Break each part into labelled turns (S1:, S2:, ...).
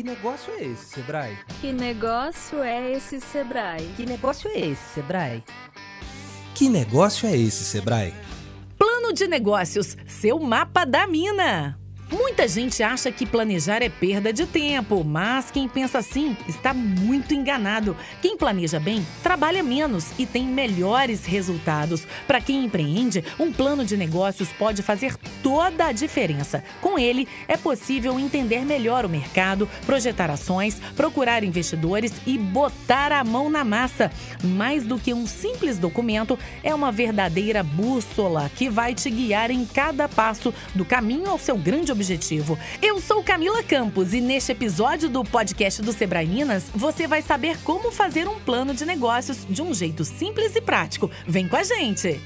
S1: que negócio é esse, Sebrae? Que negócio é esse, Sebrae?
S2: Que negócio é esse, Sebrae?
S1: Que negócio é esse, Sebrae?
S2: Plano de negócios, seu mapa da mina. Muita gente acha que planejar é perda de tempo, mas quem pensa assim está muito enganado. Quem planeja bem trabalha menos e tem melhores resultados. Para quem empreende, um plano de negócios pode fazer toda a diferença. Com ele, é possível entender melhor o mercado, projetar ações, procurar investidores e botar a mão na massa. Mais do que um simples documento, é uma verdadeira bússola que vai te guiar em cada passo do caminho ao seu grande objetivo objetivo. Eu sou Camila Campos e neste episódio do podcast do Sebrae Minas, você vai saber como fazer um plano de negócios de um jeito simples e prático. Vem com a gente!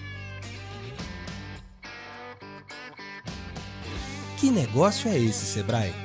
S1: Que negócio é esse, Sebrae?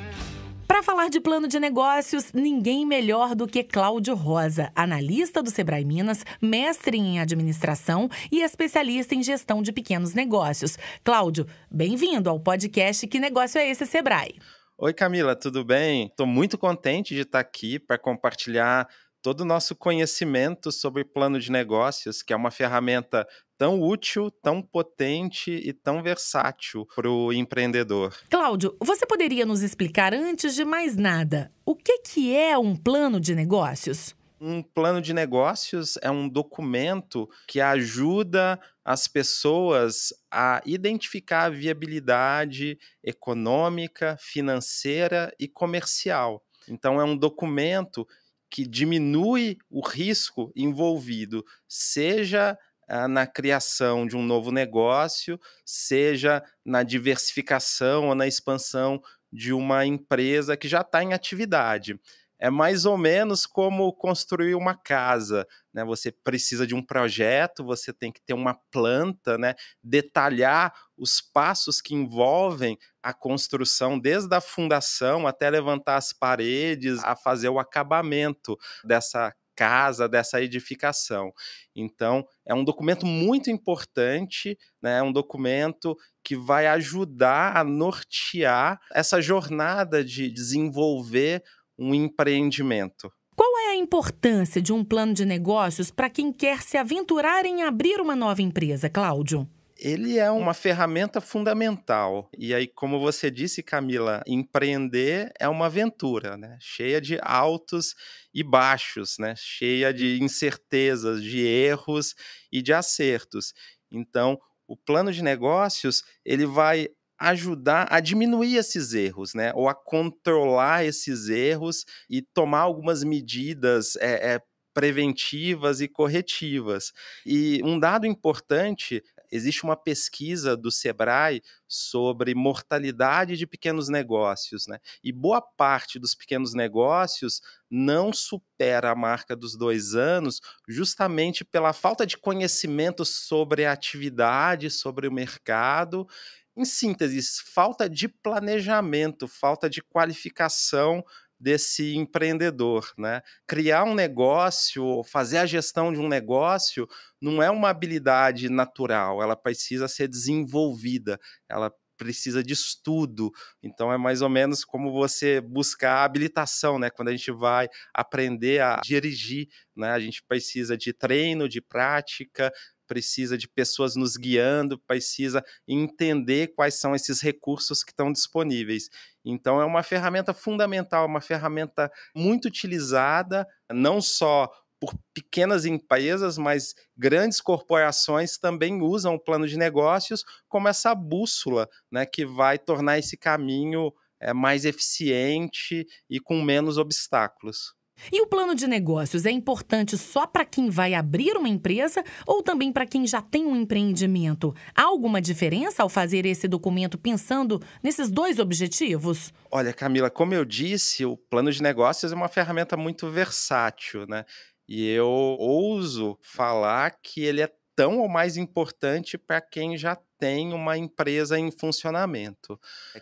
S2: Para falar de plano de negócios, ninguém melhor do que Cláudio Rosa, analista do Sebrae Minas, mestre em administração e especialista em gestão de pequenos negócios. Cláudio, bem-vindo ao podcast Que Negócio é Esse Sebrae?
S1: Oi, Camila, tudo bem? Estou muito contente de estar aqui para compartilhar todo o nosso conhecimento sobre plano de negócios, que é uma ferramenta tão útil, tão potente e tão versátil para o empreendedor.
S2: Cláudio, você poderia nos explicar, antes de mais nada, o que, que é um plano de negócios? Um
S1: plano de negócios é um documento que ajuda as pessoas a identificar a viabilidade econômica, financeira e comercial. Então, é um documento que diminui o risco envolvido, seja ah, na criação de um novo negócio, seja na diversificação ou na expansão de uma empresa que já está em atividade. É mais ou menos como construir uma casa, né? Você precisa de um projeto, você tem que ter uma planta, né? Detalhar os passos que envolvem a construção, desde a fundação até levantar as paredes, a fazer o acabamento dessa casa, dessa edificação. Então, é um documento muito importante, né? É um documento que vai ajudar a nortear essa jornada de desenvolver um empreendimento.
S2: Qual é a importância de um plano de negócios para quem quer se aventurar em abrir uma nova empresa, Cláudio? ele é uma ferramenta fundamental.
S1: E aí, como você disse, Camila, empreender é uma aventura, né? Cheia de altos e baixos, né? Cheia de incertezas, de erros e de acertos. Então, o plano de negócios, ele vai ajudar a diminuir esses erros, né? Ou a controlar esses erros e tomar algumas medidas é, é, preventivas e corretivas. E um dado importante existe uma pesquisa do Sebrae sobre mortalidade de pequenos negócios, né? E boa parte dos pequenos negócios não supera a marca dos dois anos, justamente pela falta de conhecimento sobre a atividade, sobre o mercado. Em síntese, falta de planejamento, falta de qualificação desse empreendedor, né? Criar um negócio, fazer a gestão de um negócio não é uma habilidade natural, ela precisa ser desenvolvida, ela precisa de estudo. Então é mais ou menos como você buscar a habilitação, né? Quando a gente vai aprender a dirigir, né? A gente precisa de treino, de prática, precisa de pessoas nos guiando, precisa entender quais são esses recursos que estão disponíveis. Então, é uma ferramenta fundamental, uma ferramenta muito utilizada, não só por pequenas empresas, mas grandes corporações também usam o plano de negócios como essa bússola né, que vai tornar esse caminho é, mais eficiente e com menos obstáculos.
S2: E o plano de negócios é importante só para quem vai abrir uma empresa ou também para quem já tem um empreendimento? Há alguma diferença ao fazer esse documento pensando nesses dois objetivos?
S1: Olha, Camila, como eu disse, o plano de negócios é uma ferramenta muito versátil, né? E eu ouso falar que ele é tão ou mais importante para quem já tem uma empresa em funcionamento.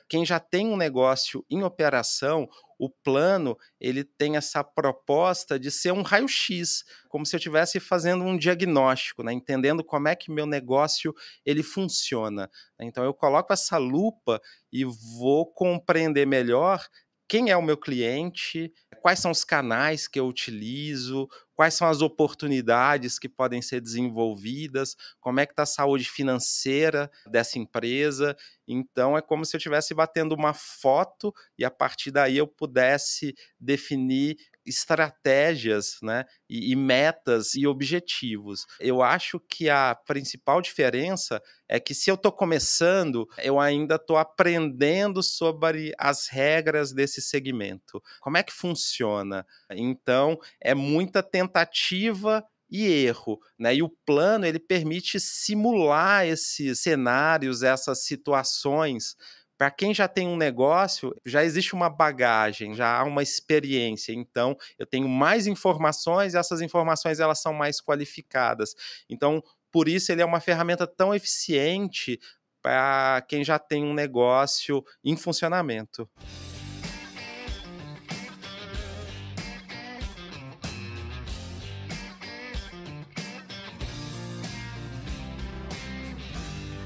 S1: Quem já tem um negócio em operação o plano ele tem essa proposta de ser um raio-x, como se eu estivesse fazendo um diagnóstico, né? entendendo como é que meu negócio ele funciona. Então eu coloco essa lupa e vou compreender melhor quem é o meu cliente, quais são os canais que eu utilizo, quais são as oportunidades que podem ser desenvolvidas, como é que está a saúde financeira dessa empresa. Então é como se eu estivesse batendo uma foto e a partir daí eu pudesse definir estratégias né, e, e metas e objetivos. Eu acho que a principal diferença é que se eu estou começando, eu ainda estou aprendendo sobre as regras desse segmento. Como é que funciona? Então, é muita tentativa e erro, né? E o plano ele permite simular esses cenários, essas situações para quem já tem um negócio, já existe uma bagagem, já há uma experiência. Então, eu tenho mais informações, e essas informações elas são mais qualificadas. Então, por isso ele é uma ferramenta tão eficiente para quem já tem um negócio em funcionamento.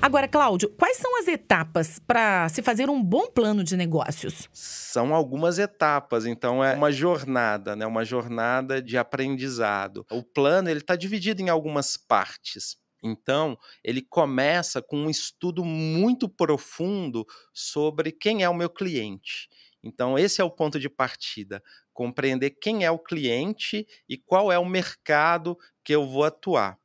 S2: Agora, Cláudio, quais são as etapas para se fazer um bom plano de negócios? São algumas
S1: etapas, então é uma jornada, né? Uma jornada de aprendizado. O plano ele está dividido em algumas partes. Então, ele começa com um estudo muito profundo sobre quem é o meu cliente. Então, esse é o ponto de partida compreender quem é o cliente e qual é o mercado que eu vou atuar.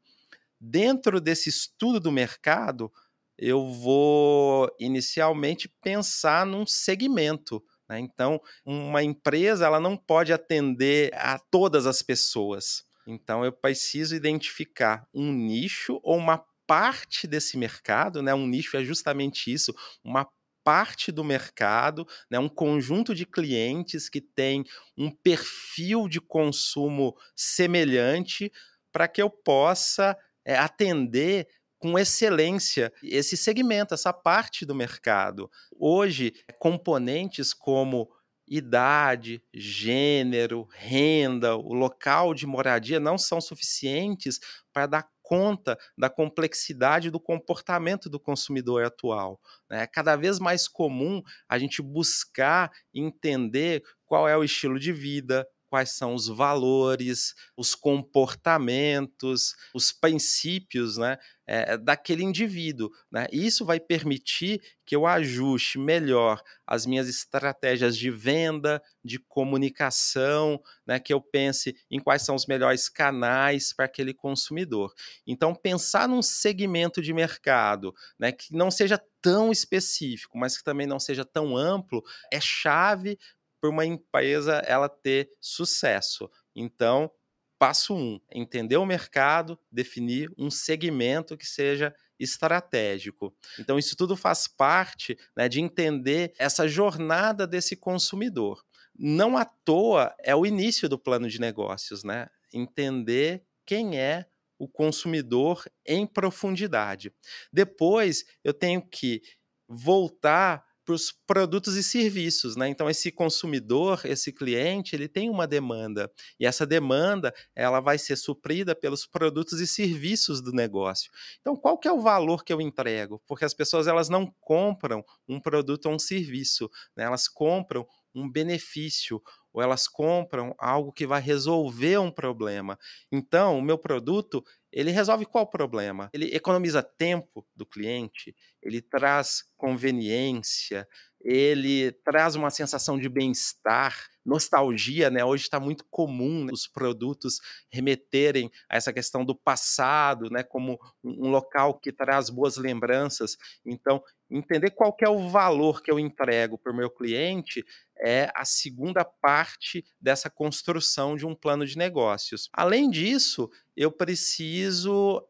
S1: Dentro desse estudo do mercado, eu vou inicialmente pensar num segmento. Né? Então, uma empresa ela não pode atender a todas as pessoas. Então, eu preciso identificar um nicho ou uma parte desse mercado, né? Um nicho é justamente isso, uma parte do mercado, né, um conjunto de clientes que tem um perfil de consumo semelhante para que eu possa é, atender com excelência esse segmento, essa parte do mercado. Hoje, componentes como idade, gênero, renda, o local de moradia não são suficientes para dar conta da complexidade do comportamento do consumidor atual. É cada vez mais comum a gente buscar entender qual é o estilo de vida, quais são os valores, os comportamentos, os princípios né, é, daquele indivíduo. Né? isso vai permitir que eu ajuste melhor as minhas estratégias de venda, de comunicação, né, que eu pense em quais são os melhores canais para aquele consumidor. Então, pensar num segmento de mercado né, que não seja tão específico, mas que também não seja tão amplo, é chave para uma empresa ela ter sucesso. Então, passo um, entender o mercado, definir um segmento que seja estratégico. Então, isso tudo faz parte né, de entender essa jornada desse consumidor. Não à toa é o início do plano de negócios, né? Entender quem é o consumidor em profundidade. Depois, eu tenho que voltar para os produtos e serviços, né? Então esse consumidor, esse cliente, ele tem uma demanda e essa demanda ela vai ser suprida pelos produtos e serviços do negócio. Então qual que é o valor que eu entrego? Porque as pessoas elas não compram um produto ou um serviço, né? elas compram um benefício, ou elas compram algo que vai resolver um problema. Então, o meu produto, ele resolve qual problema? Ele economiza tempo do cliente, ele traz conveniência, ele traz uma sensação de bem-estar, nostalgia, né? Hoje está muito comum né, os produtos remeterem a essa questão do passado, né? Como um local que traz boas lembranças. Então, entender qual é o valor que eu entrego para o meu cliente é a segunda parte dessa construção de um plano de negócios. Além disso, eu preciso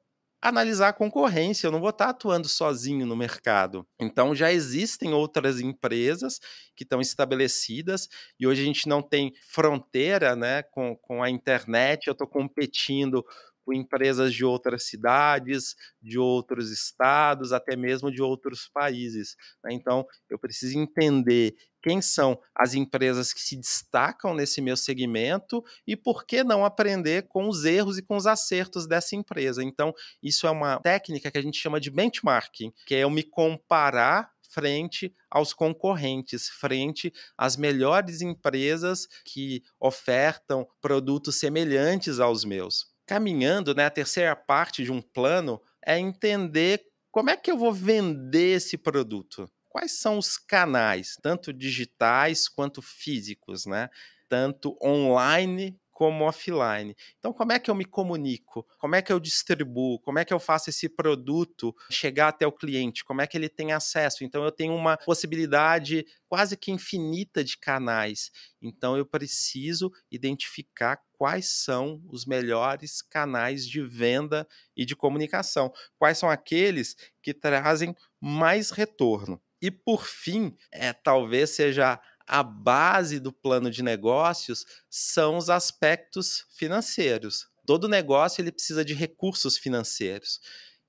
S1: analisar a concorrência, eu não vou estar atuando sozinho no mercado. Então já existem outras empresas que estão estabelecidas e hoje a gente não tem fronteira né, com, com a internet, eu estou competindo com empresas de outras cidades, de outros estados, até mesmo de outros países. Né. Então, eu preciso entender quem são as empresas que se destacam nesse meu segmento e por que não aprender com os erros e com os acertos dessa empresa. Então, isso é uma técnica que a gente chama de benchmarking, que é eu me comparar frente aos concorrentes, frente às melhores empresas que ofertam produtos semelhantes aos meus caminhando, né? A terceira parte de um plano é entender como é que eu vou vender esse produto. Quais são os canais, tanto digitais quanto físicos, né? Tanto online como offline. Então, como é que eu me comunico? Como é que eu distribuo? Como é que eu faço esse produto chegar até o cliente? Como é que ele tem acesso? Então, eu tenho uma possibilidade quase que infinita de canais. Então, eu preciso identificar quais são os melhores canais de venda e de comunicação, quais são aqueles que trazem mais retorno. E por fim, é, talvez seja a base do plano de negócios são os aspectos financeiros. Todo negócio ele precisa de recursos financeiros.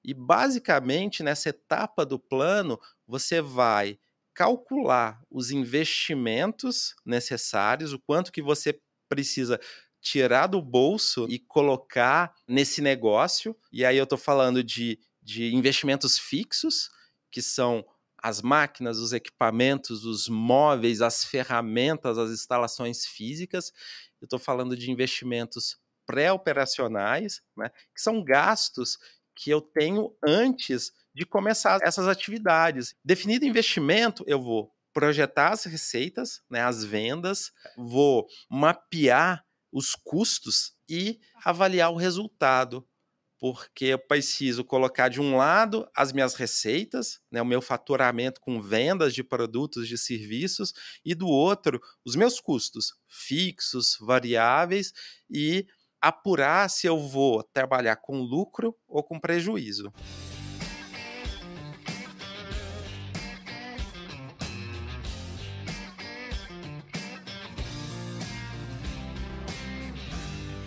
S1: E basicamente nessa etapa do plano, você vai calcular os investimentos necessários, o quanto que você precisa tirar do bolso e colocar nesse negócio. E aí eu estou falando de, de investimentos fixos, que são as máquinas, os equipamentos, os móveis, as ferramentas, as instalações físicas. Eu estou falando de investimentos pré-operacionais, né, que são gastos que eu tenho antes de começar essas atividades. Definido investimento, eu vou projetar as receitas, né, as vendas, vou mapear os custos e tá. avaliar o resultado porque eu preciso colocar de um lado as minhas receitas, né, o meu faturamento com vendas de produtos, de serviços, e do outro, os meus custos fixos, variáveis e apurar se eu vou trabalhar com lucro ou com prejuízo.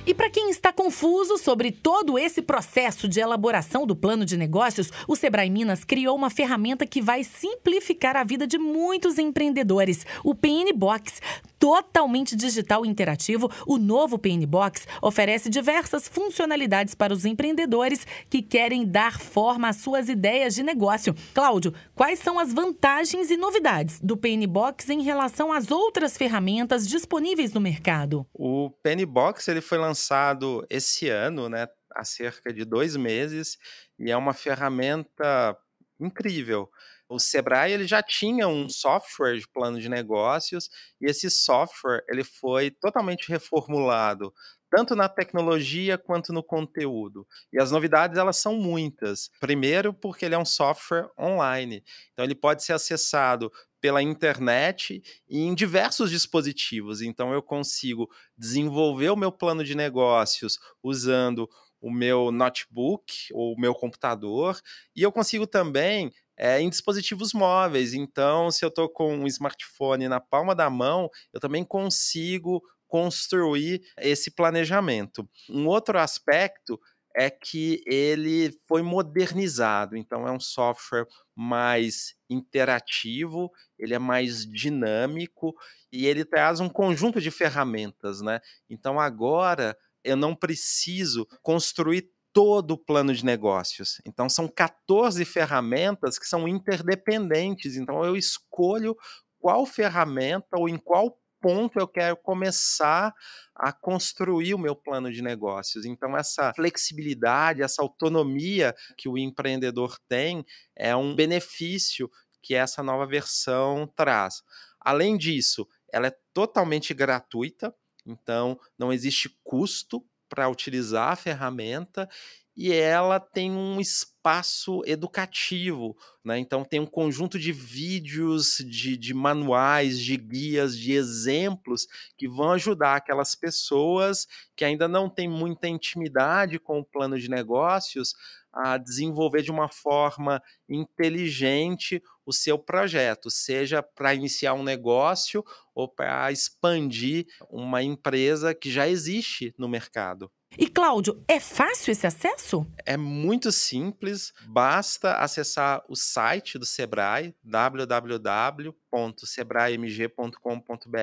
S2: E para quem está confuso sobre todo esse processo de elaboração do plano de negócios, o Sebrae Minas criou uma ferramenta que vai simplificar a vida de muitos empreendedores, o PN Box totalmente digital e interativo, o novo PN Box oferece diversas funcionalidades para os empreendedores que querem dar forma às suas ideias de negócio. Cláudio, quais são as vantagens e novidades do PN Box em relação às outras ferramentas disponíveis no mercado?
S1: O PN Box ele foi lançado esse ano, né, há cerca de dois meses, e é uma ferramenta incrível o Sebrae ele já tinha um software de plano de negócios e esse software ele foi totalmente reformulado tanto na tecnologia quanto no conteúdo. E as novidades elas são muitas. Primeiro, porque ele é um software online, então ele pode ser acessado pela internet e em diversos dispositivos. Então eu consigo desenvolver o meu plano de negócios usando o meu notebook ou o meu computador, e eu consigo também é, em dispositivos móveis. Então, se eu estou com um smartphone na palma da mão, eu também consigo construir esse planejamento. Um outro aspecto é que ele foi modernizado, então é um software mais interativo, ele é mais dinâmico e ele traz um conjunto de ferramentas, né? Então agora eu não preciso construir todo o plano de negócios. Então, são 14 ferramentas que são interdependentes. Então, eu escolho qual ferramenta ou em qual ponto eu quero começar a construir o meu plano de negócios. Então, essa flexibilidade, essa autonomia que o empreendedor tem é um benefício que essa nova versão traz. Além disso, ela é totalmente gratuita, então não existe custo para utilizar a ferramenta e ela tem um espaço educativo, né? Então tem um conjunto de vídeos, de, de, manuais, de guias, de exemplos que vão ajudar aquelas pessoas que ainda não têm muita intimidade com o plano de negócios a desenvolver de uma forma inteligente o seu projeto, seja para iniciar um negócio ou para expandir uma empresa que já existe no mercado. E Cláudio, é fácil esse acesso? É muito simples, basta acessar o site do Sebrae, www.sebraemg.com.br.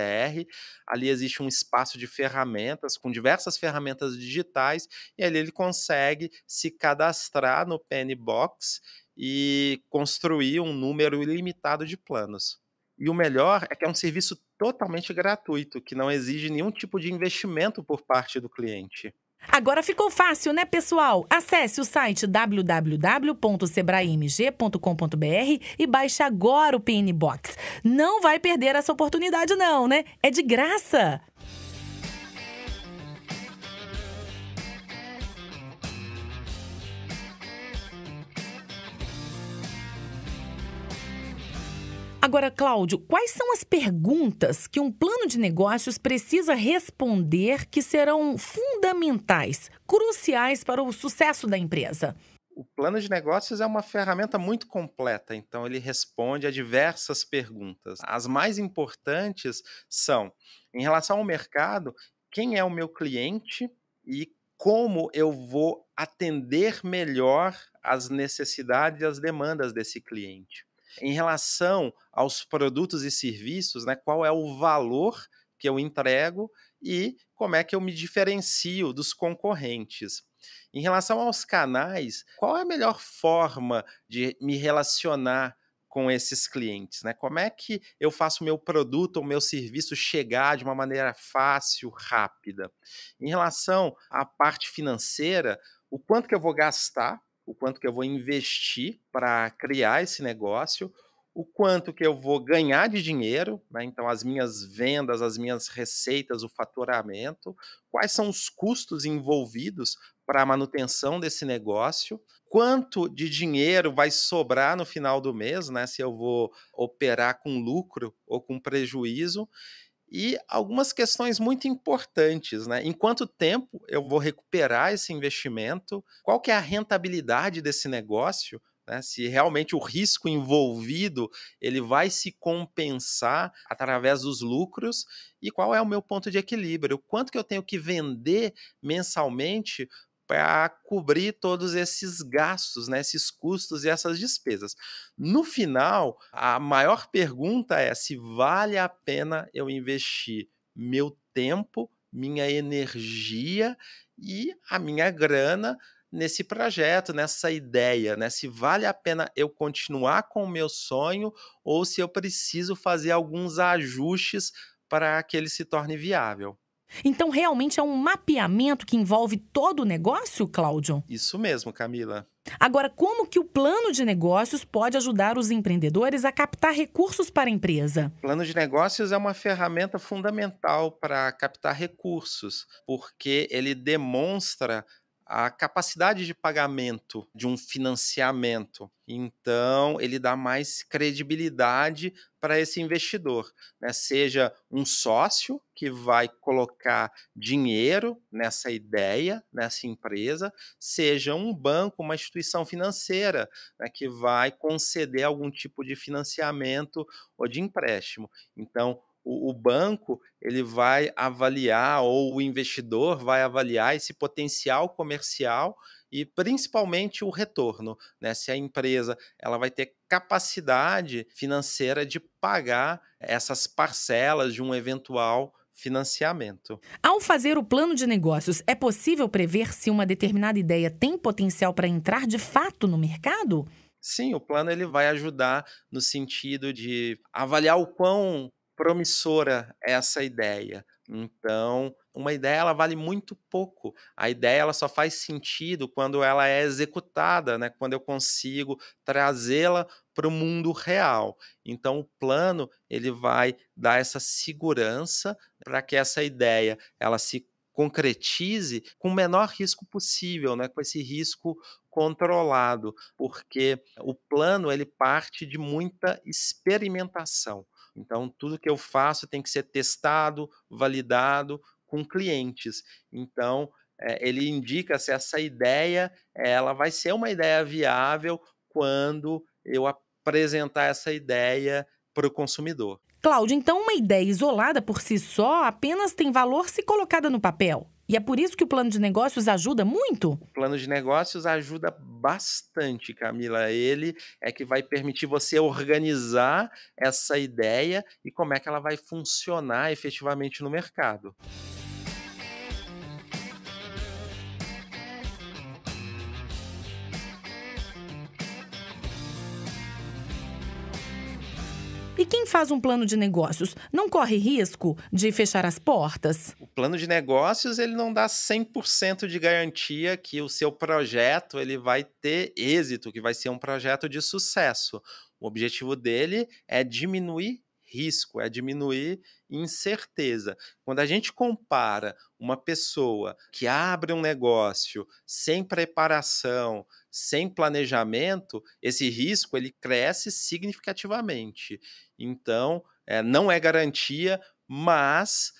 S1: Ali existe um espaço de ferramentas com diversas ferramentas digitais e ali ele consegue se cadastrar no Box e construir um número ilimitado de planos. E o melhor é que é um serviço totalmente gratuito, que não exige nenhum tipo de investimento por parte do cliente.
S2: Agora ficou fácil, né, pessoal? Acesse o site www.sebraemg.com.br e baixe agora o PN Box. Não vai perder essa oportunidade não, né? É de graça. Agora, Cláudio, quais são as perguntas que um plano de negócios precisa responder que serão fundamentais, cruciais para o sucesso da empresa?
S1: O plano de negócios é uma ferramenta muito completa, então ele responde a diversas perguntas. As mais importantes são: em relação ao mercado, quem é o meu cliente e como eu vou atender melhor as necessidades e as demandas desse cliente em relação aos produtos e serviços, né, qual é o valor que eu entrego e como é que eu me diferencio dos concorrentes. Em relação aos canais, qual é a melhor forma de me relacionar com esses clientes, né? Como é que eu faço o meu produto ou meu serviço chegar de uma maneira fácil, rápida? Em relação à parte financeira, o quanto que eu vou gastar o quanto que eu vou investir para criar esse negócio, o quanto que eu vou ganhar de dinheiro, né? então as minhas vendas, as minhas receitas, o faturamento, quais são os custos envolvidos para a manutenção desse negócio, quanto de dinheiro vai sobrar no final do mês, né? se eu vou operar com lucro ou com prejuízo, e algumas questões muito importantes, né? Em quanto tempo eu vou recuperar esse investimento? Qual que é a rentabilidade desse negócio? Né? Se realmente o risco envolvido ele vai se compensar através dos lucros e qual é o meu ponto de equilíbrio? Quanto que eu tenho que vender mensalmente para cobrir todos esses gastos, né, esses custos e essas despesas. No final, a maior pergunta é se vale a pena eu investir meu tempo, minha energia e a minha grana nesse projeto, nessa ideia, né? Se vale a pena eu continuar com o meu sonho ou se eu preciso fazer alguns ajustes para que ele se torne
S2: viável. Então, realmente é um mapeamento que envolve todo o negócio, Cláudio? Isso mesmo, Camila. Agora, como que o plano de negócios pode ajudar os empreendedores a captar recursos para a empresa? O plano de negócios é uma ferramenta fundamental
S1: para captar recursos, porque ele demonstra a capacidade de pagamento de um financiamento. Então, ele dá mais credibilidade para esse investidor, né? seja um sócio que vai colocar dinheiro nessa ideia, nessa empresa, seja um banco, uma instituição financeira né? que vai conceder algum tipo de financiamento ou de empréstimo. Então, o, o banco ele vai avaliar ou o investidor vai avaliar esse potencial comercial e principalmente o retorno, né? Se a empresa ela vai ter capacidade financeira de pagar essas parcelas de um eventual financiamento.
S2: Ao fazer o plano de negócios, é possível prever se uma determinada ideia tem potencial para entrar de fato no mercado?
S1: Sim, o plano ele vai ajudar no sentido de avaliar o quão promissora essa ideia. Então, uma ideia ela vale muito pouco. A ideia ela só faz sentido quando ela é executada, né? Quando eu consigo trazê-la para o mundo real. Então, o plano ele vai dar essa segurança para que essa ideia ela se concretize com o menor risco possível, né? Com esse risco controlado, porque o plano ele parte de muita experimentação. Então, tudo que eu faço tem que ser testado, validado com clientes. Então, é, ele indica se essa ideia ela vai ser uma ideia viável quando eu apresentar essa ideia para o consumidor.
S2: Cláudio, então uma ideia isolada por si só apenas tem valor se colocada no papel? E é por isso que o plano de negócios ajuda muito? O
S1: plano de negócios ajuda bastante, Camila. Ele é que vai permitir você organizar essa ideia e como é que ela vai funcionar efetivamente no mercado.
S2: quem faz um plano de negócios não corre risco de fechar as portas? O
S1: plano de negócios ele não dá 100% de garantia que o seu projeto ele vai ter êxito, que vai ser um projeto de sucesso. O objetivo dele é diminuir risco, é diminuir incerteza. Quando a gente compara uma pessoa que abre um negócio sem preparação, sem planejamento, esse risco ele cresce significativamente. Então, é, não é garantia, mas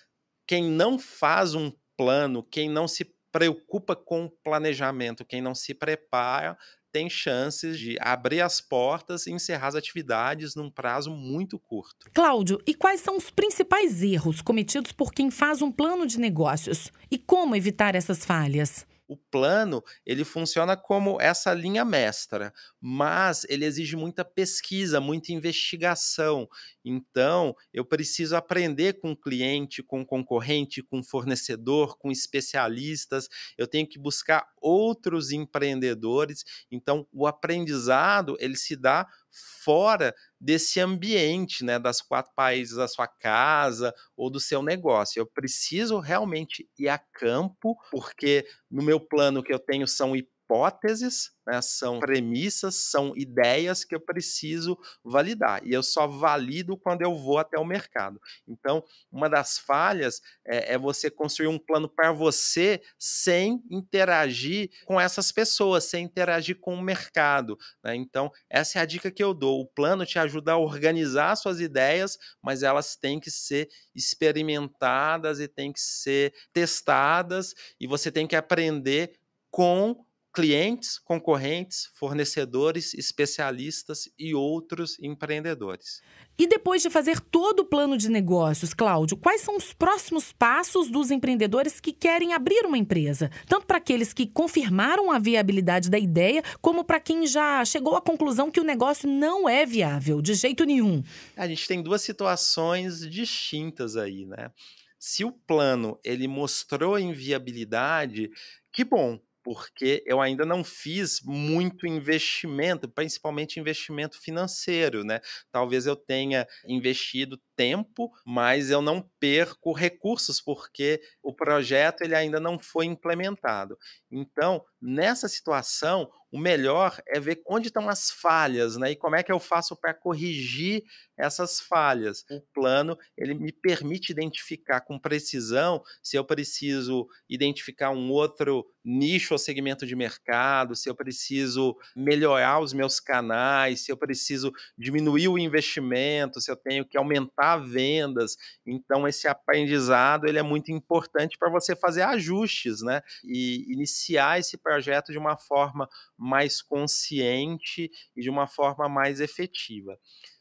S1: quem não faz um plano, quem não se preocupa com planejamento, quem não se prepara, tem chances de abrir as portas e encerrar as atividades num prazo muito curto.
S2: Cláudio, e quais são os principais erros cometidos por quem faz um plano de negócios? E como evitar essas falhas?
S1: o plano ele funciona como essa linha mestra, mas ele exige muita pesquisa, muita investigação. Então, eu preciso aprender com cliente, com concorrente, com fornecedor, com especialistas. Eu tenho que buscar outros empreendedores. Então, o aprendizado ele se dá fora desse ambiente, né, das quatro paredes da sua casa ou do seu negócio. Eu preciso realmente ir a campo, porque no meu plano que eu tenho são IP hipóteses, né, são premissas, são ideias que eu preciso validar. E eu só valido quando eu vou até o mercado. Então, uma das falhas é, é você construir um plano para você sem interagir com essas pessoas, sem interagir com o mercado. Né? Então, essa é a dica que eu dou. O plano te ajuda a organizar suas ideias, mas elas têm que ser experimentadas e têm que ser testadas, e você tem que aprender com clientes, concorrentes, fornecedores, especialistas e outros
S2: empreendedores. E depois de fazer todo o plano de negócios, Cláudio, quais são os próximos passos dos empreendedores que querem abrir uma empresa? Tanto para aqueles que confirmaram a viabilidade da ideia, como para quem já chegou à conclusão que o negócio não é viável de jeito nenhum. A gente tem duas
S1: situações distintas aí, né? Se o plano ele mostrou inviabilidade, que bom, porque eu ainda não fiz muito investimento, principalmente investimento financeiro, né? Talvez eu tenha investido tempo, mas eu não perco recursos porque o projeto ele ainda não foi implementado. Então, nessa situação, o melhor é ver onde estão as falhas, né? E como é que eu faço para corrigir essas falhas? O plano ele me permite identificar com precisão se eu preciso identificar um outro nicho ou segmento de mercado, se eu preciso melhorar os meus canais, se eu preciso diminuir o investimento, se eu tenho que aumentar para vendas. Então esse aprendizado ele é muito importante para você fazer ajustes, né? E iniciar esse projeto de uma forma mais consciente e de uma forma mais efetiva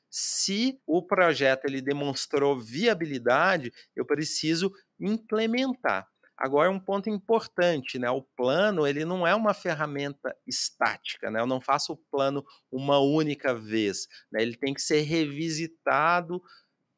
S1: se o projeto ele demonstrou viabilidade, eu preciso implementar. Agora é um ponto importante, né? O plano ele não é uma ferramenta estática, né? Eu não faço o plano uma única vez, né? Ele tem que ser revisitado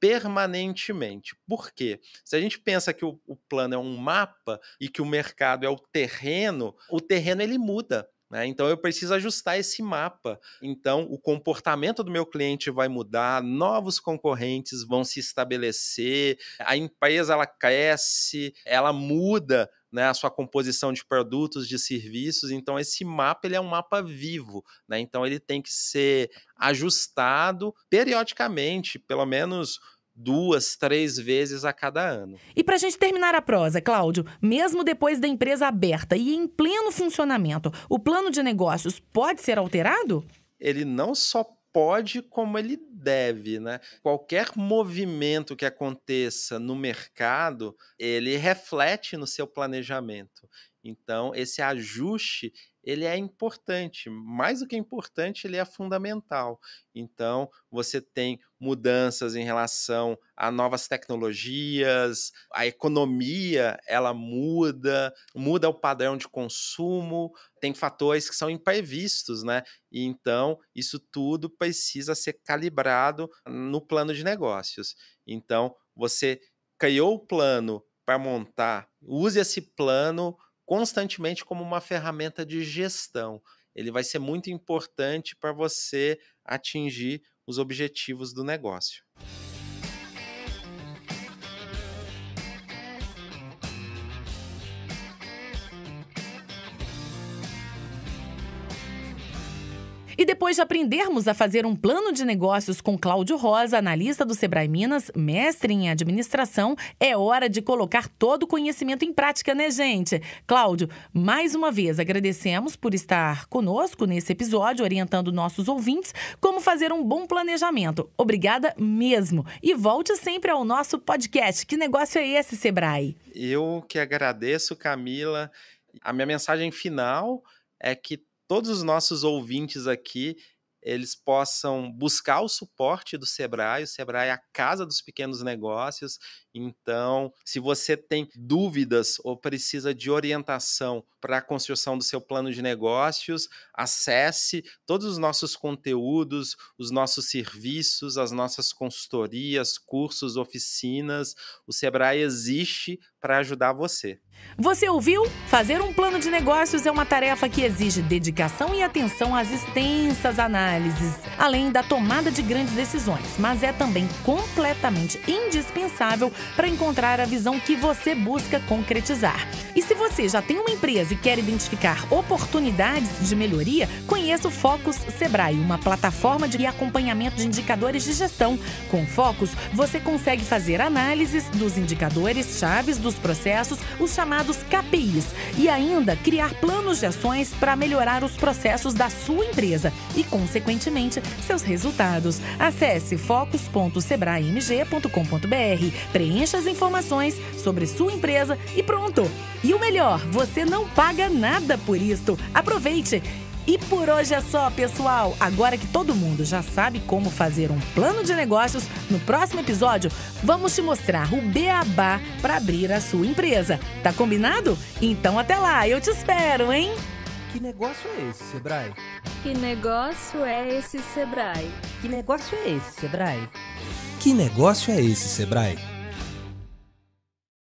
S1: permanentemente. Por quê? Se a gente pensa que o, o, plano é um mapa e que o mercado é o terreno, o terreno ele muda. Né? Então eu preciso ajustar esse mapa. Então o comportamento do meu cliente vai mudar, novos concorrentes vão se estabelecer, a empresa ela cresce, ela muda né, a sua composição de produtos, de serviços. Então, esse mapa ele é um mapa vivo, né? Então ele tem que ser ajustado periodicamente, pelo menos duas, três vezes a cada ano.
S2: E para a gente terminar a prosa, Cláudio, mesmo depois da empresa aberta e em pleno funcionamento, o plano de negócios pode ser alterado?
S1: Ele não só pode, como ele deve, né? Qualquer movimento que aconteça no mercado, ele reflete no seu planejamento. Então, esse ajuste, ele é importante, mais do que importante, ele é fundamental. Então, você tem mudanças em relação a novas tecnologias, a economia, ela muda, muda o padrão de consumo, tem fatores que são imprevistos, né? E então, isso tudo precisa ser calibrado no plano de negócios. Então, você criou o plano para montar, use esse plano constantemente como uma ferramenta de gestão. Ele vai ser muito importante para você atingir os objetivos do negócio.
S2: E depois de aprendermos a fazer um plano de negócios com Cláudio Rosa, analista do Sebrae Minas, mestre em administração, é hora de colocar todo o conhecimento em prática, né, gente? Cláudio, mais uma vez agradecemos por estar conosco nesse episódio, orientando nossos ouvintes como fazer um bom planejamento. Obrigada mesmo. E volte sempre ao nosso podcast. Que negócio é esse, Sebrae?
S1: Eu que agradeço, Camila. A minha mensagem final é que todos os nossos ouvintes aqui eles possam buscar o suporte do Sebrae. O Sebrae é a casa dos pequenos negócios então, se você tem dúvidas ou precisa de orientação para a construção do seu plano de negócios, acesse todos os nossos conteúdos, os nossos serviços, as nossas consultorias, cursos, oficinas. O Sebrae existe para ajudar você.
S2: Você ouviu? Fazer um plano de negócios é uma tarefa que exige dedicação e atenção às extensas análises, além da tomada de grandes decisões, mas é também completamente indispensável para encontrar a visão que você busca concretizar. E se você já tem uma empresa e quer identificar oportunidades de melhoria, conheça o Focus Sebrae, uma plataforma de acompanhamento de indicadores de gestão. Com Focus, você consegue fazer análises dos indicadores chaves dos processos, os chamados KPIs, e ainda criar planos de ações para melhorar os processos da sua empresa e, consequentemente, seus resultados. Acesse focus.sebraemg.com.br, preencha as informações sobre sua empresa e pronto! E o melhor, você não paga nada por isto. Aproveite! E por hoje é só, pessoal. Agora que todo mundo já sabe como fazer um plano de negócios, no próximo episódio vamos te mostrar o beabá para abrir a sua empresa. Tá combinado? Então até lá, eu te espero, hein?
S1: Que negócio é esse, Sebrae? Que negócio é esse, Sebrae? Que negócio é esse, Sebrae? Que negócio é esse, Sebrae?